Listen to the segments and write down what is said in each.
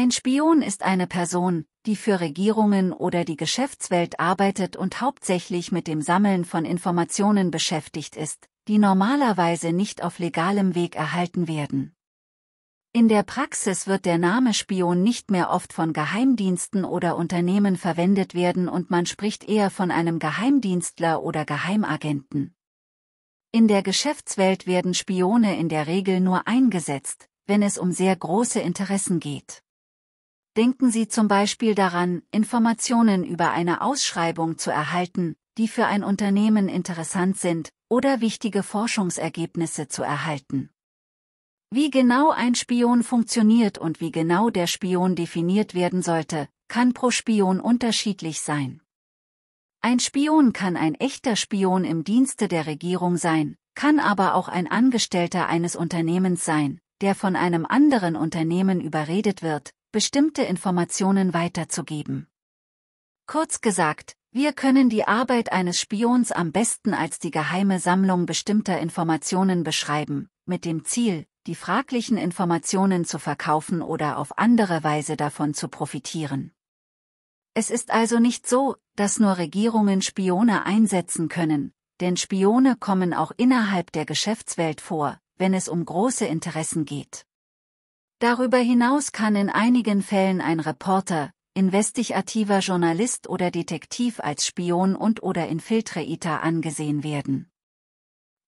Ein Spion ist eine Person, die für Regierungen oder die Geschäftswelt arbeitet und hauptsächlich mit dem Sammeln von Informationen beschäftigt ist, die normalerweise nicht auf legalem Weg erhalten werden. In der Praxis wird der Name Spion nicht mehr oft von Geheimdiensten oder Unternehmen verwendet werden und man spricht eher von einem Geheimdienstler oder Geheimagenten. In der Geschäftswelt werden Spione in der Regel nur eingesetzt, wenn es um sehr große Interessen geht. Denken Sie zum Beispiel daran, Informationen über eine Ausschreibung zu erhalten, die für ein Unternehmen interessant sind, oder wichtige Forschungsergebnisse zu erhalten. Wie genau ein Spion funktioniert und wie genau der Spion definiert werden sollte, kann pro Spion unterschiedlich sein. Ein Spion kann ein echter Spion im Dienste der Regierung sein, kann aber auch ein Angestellter eines Unternehmens sein, der von einem anderen Unternehmen überredet wird, bestimmte Informationen weiterzugeben. Kurz gesagt, wir können die Arbeit eines Spions am besten als die geheime Sammlung bestimmter Informationen beschreiben, mit dem Ziel, die fraglichen Informationen zu verkaufen oder auf andere Weise davon zu profitieren. Es ist also nicht so, dass nur Regierungen Spione einsetzen können, denn Spione kommen auch innerhalb der Geschäftswelt vor, wenn es um große Interessen geht. Darüber hinaus kann in einigen Fällen ein Reporter, investigativer Journalist oder Detektiv als Spion und oder Infiltrator angesehen werden.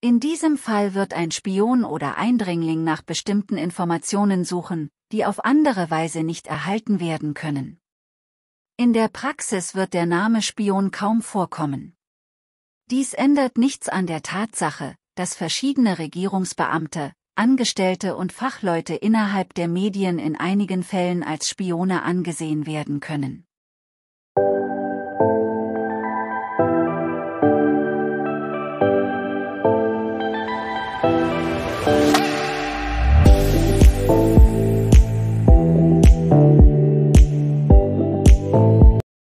In diesem Fall wird ein Spion oder Eindringling nach bestimmten Informationen suchen, die auf andere Weise nicht erhalten werden können. In der Praxis wird der Name Spion kaum vorkommen. Dies ändert nichts an der Tatsache, dass verschiedene Regierungsbeamte, Angestellte und Fachleute innerhalb der Medien in einigen Fällen als Spione angesehen werden können.